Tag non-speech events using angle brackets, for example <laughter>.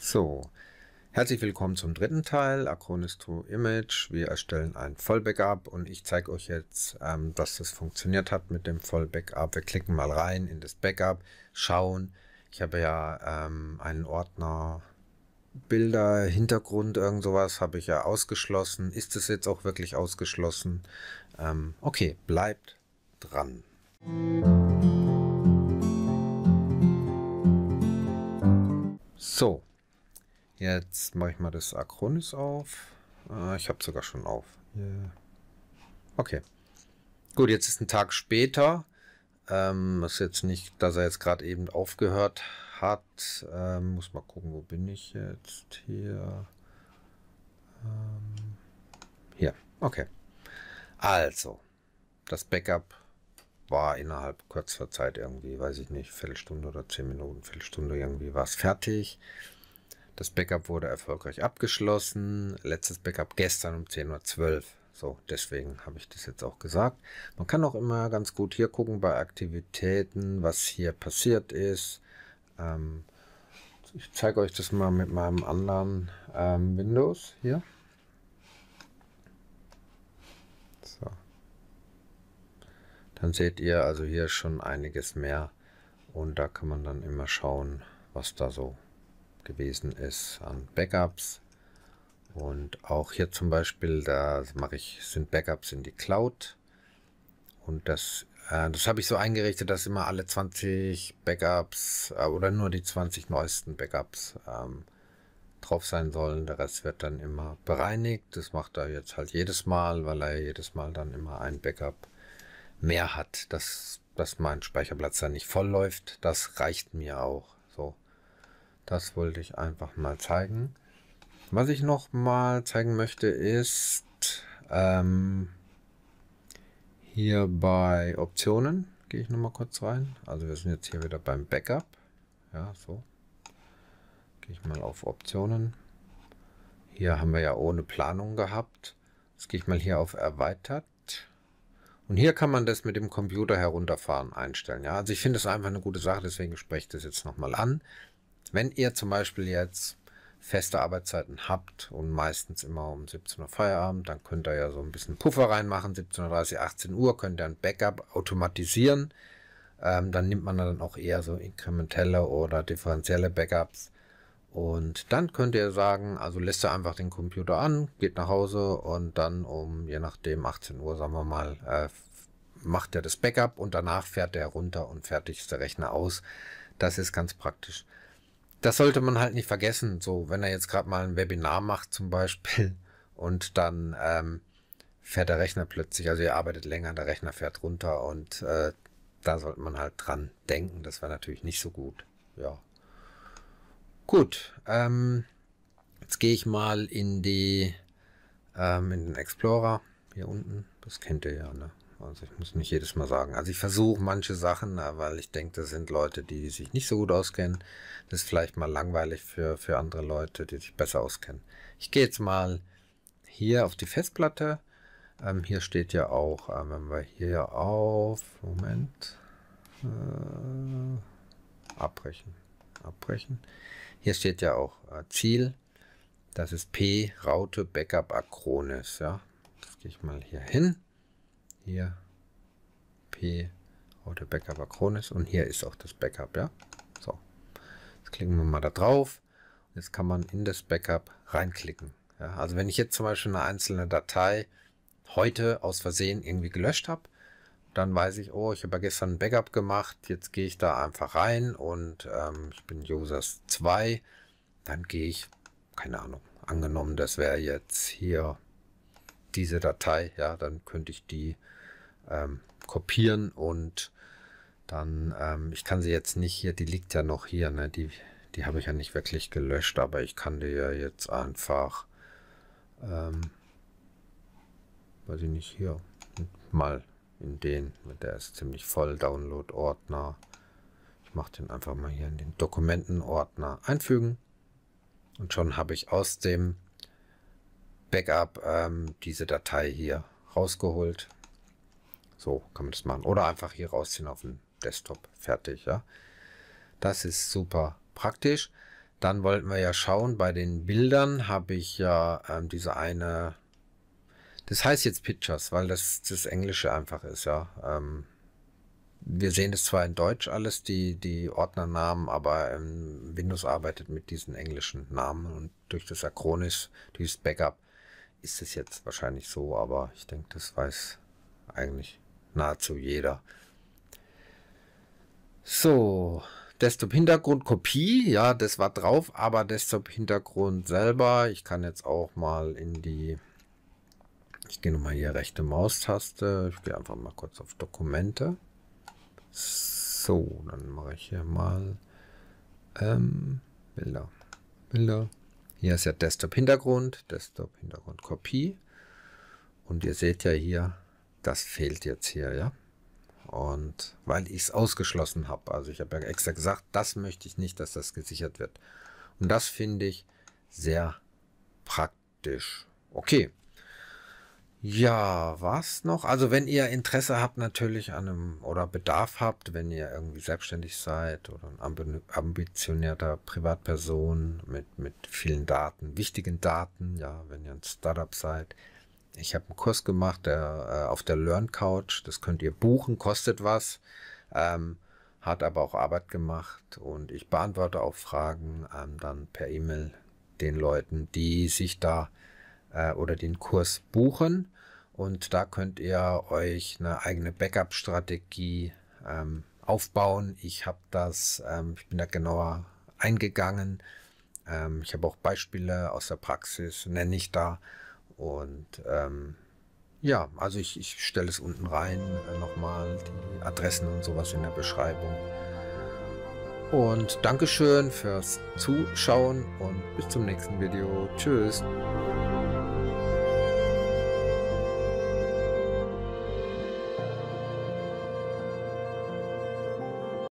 So, herzlich willkommen zum dritten Teil, Acronis to Image. Wir erstellen ein Vollbackup und ich zeige euch jetzt, ähm, dass das funktioniert hat mit dem Vollbackup. Wir klicken mal rein in das Backup, schauen. Ich habe ja ähm, einen Ordner Bilder, Hintergrund, irgend sowas habe ich ja ausgeschlossen. Ist es jetzt auch wirklich ausgeschlossen? Ähm, okay, bleibt dran. So, Jetzt mache ich mal das Acronis auf. Äh, ich habe sogar schon auf. Yeah. Okay. Gut, jetzt ist ein Tag später. Ähm, ist jetzt nicht, dass er jetzt gerade eben aufgehört hat. Ähm, muss mal gucken, wo bin ich jetzt? Hier. Ähm, hier. Okay. Also, das Backup war innerhalb kurzer Zeit irgendwie, weiß ich nicht, Viertelstunde oder zehn Minuten, Viertelstunde irgendwie war es fertig. Das Backup wurde erfolgreich abgeschlossen. Letztes Backup gestern um 10.12 Uhr. So, deswegen habe ich das jetzt auch gesagt. Man kann auch immer ganz gut hier gucken bei Aktivitäten, was hier passiert ist. Ähm, ich zeige euch das mal mit meinem anderen ähm, Windows hier. So. Dann seht ihr also hier schon einiges mehr und da kann man dann immer schauen, was da so passiert gewesen ist an Backups. Und auch hier zum Beispiel, da mache ich, sind Backups in die Cloud. Und das, äh, das habe ich so eingerichtet, dass immer alle 20 Backups äh, oder nur die 20 neuesten Backups ähm, drauf sein sollen. Der Rest wird dann immer bereinigt. Das macht er jetzt halt jedes Mal, weil er jedes Mal dann immer ein Backup mehr hat. Das dass mein Speicherplatz dann nicht voll läuft, das reicht mir auch. Das wollte ich einfach mal zeigen. Was ich noch mal zeigen möchte ist ähm, hier bei Optionen gehe ich noch mal kurz rein. Also wir sind jetzt hier wieder beim Backup. Ja, so. Gehe ich mal auf Optionen. Hier haben wir ja ohne Planung gehabt. Jetzt gehe ich mal hier auf Erweitert. Und hier kann man das mit dem Computer herunterfahren einstellen. Ja, also ich finde es einfach eine gute Sache, deswegen spreche ich das jetzt nochmal an. Wenn ihr zum Beispiel jetzt feste Arbeitszeiten habt und meistens immer um 17 Uhr Feierabend, dann könnt ihr ja so ein bisschen Puffer reinmachen, 17.30 Uhr, 18 Uhr, könnt ihr ein Backup automatisieren. Ähm, dann nimmt man dann auch eher so inkrementelle oder differenzielle Backups. Und dann könnt ihr sagen, also lässt ihr einfach den Computer an, geht nach Hause und dann um, je nachdem, 18 Uhr, sagen wir mal, äh, macht er das Backup und danach fährt er runter und fertigt der Rechner aus. Das ist ganz praktisch das sollte man halt nicht vergessen. So, wenn er jetzt gerade mal ein Webinar macht zum Beispiel <laughs> und dann ähm, fährt der Rechner plötzlich, also ihr arbeitet länger, der Rechner fährt runter und äh, da sollte man halt dran denken. Das wäre natürlich nicht so gut. Ja. Gut, ähm, jetzt gehe ich mal in die ähm, in den Explorer hier unten. Das kennt ihr ja, ne? Also ich muss nicht jedes Mal sagen. Also ich versuche manche Sachen, weil ich denke, das sind Leute, die sich nicht so gut auskennen. Das ist vielleicht mal langweilig für, für andere Leute, die sich besser auskennen. Ich gehe jetzt mal hier auf die Festplatte. Ähm, hier steht ja auch, ähm, wenn wir hier auf, Moment, äh, abbrechen, abbrechen. Hier steht ja auch äh, Ziel. Das ist P, Raute, Backup, Acronis. Ja, das gehe ich mal hier hin hier P oder oh, Backup Acronis und hier ist auch das Backup, ja. So, jetzt klicken wir mal da drauf. Jetzt kann man in das Backup reinklicken. Ja, also wenn ich jetzt zum Beispiel eine einzelne Datei heute aus Versehen irgendwie gelöscht habe, dann weiß ich, oh, ich habe ja gestern ein Backup gemacht, jetzt gehe ich da einfach rein und ähm, ich bin Users 2, dann gehe ich, keine Ahnung, angenommen, das wäre jetzt hier diese Datei, ja, dann könnte ich die ähm, kopieren und dann, ähm, ich kann sie jetzt nicht hier, die liegt ja noch hier, ne? Die, die habe ich ja nicht wirklich gelöscht, aber ich kann die ja jetzt einfach, ähm, weiß ich nicht, hier mal in den, der ist ziemlich voll, Download-Ordner. Ich mache den einfach mal hier in den Dokumenten-Ordner einfügen. Und schon habe ich aus dem Backup ähm, diese Datei hier rausgeholt. So kann man das machen. Oder einfach hier rausziehen auf den Desktop. Fertig, ja. Das ist super praktisch. Dann wollten wir ja schauen, bei den Bildern habe ich ja ähm, diese eine, das heißt jetzt Pictures, weil das das Englische einfach ist, ja. Ähm, wir sehen das zwar in Deutsch alles, die, die Ordnernamen, aber ähm, Windows arbeitet mit diesen englischen Namen und durch das Akronis, durch das Backup ist es jetzt wahrscheinlich so, aber ich denke, das weiß eigentlich nahezu jeder. So, Desktop Hintergrund Kopie, ja, das war drauf, aber Desktop Hintergrund selber, ich kann jetzt auch mal in die, ich gehe nochmal hier rechte Maustaste, ich gehe einfach mal kurz auf Dokumente. So, dann mache ich hier mal ähm, Bilder, Bilder. Hier ist ja Desktop Hintergrund, Desktop Hintergrund Kopie und ihr seht ja hier, das fehlt jetzt hier, ja. Und weil ich es ausgeschlossen habe, also ich habe ja extra gesagt, das möchte ich nicht, dass das gesichert wird. Und das finde ich sehr praktisch. Okay. Ja, was noch? Also wenn ihr Interesse habt natürlich an einem oder Bedarf habt, wenn ihr irgendwie selbstständig seid oder ein ambitionierter Privatperson mit, mit vielen Daten, wichtigen Daten, ja, wenn ihr ein Startup seid, ich habe einen Kurs gemacht der, äh, auf der Learn Couch. Das könnt ihr buchen, kostet was. Ähm, hat aber auch Arbeit gemacht und ich beantworte auch Fragen ähm, dann per E-Mail den Leuten, die sich da äh, oder den Kurs buchen. Und da könnt ihr euch eine eigene Backup-Strategie ähm, aufbauen. Ich habe das, ähm, ich bin da genauer eingegangen. Ähm, ich habe auch Beispiele aus der Praxis, nenne ich da und ähm, ja, also ich, ich stelle es unten rein, äh, nochmal die Adressen und sowas in der Beschreibung. Und Dankeschön fürs Zuschauen und bis zum nächsten Video. Tschüss.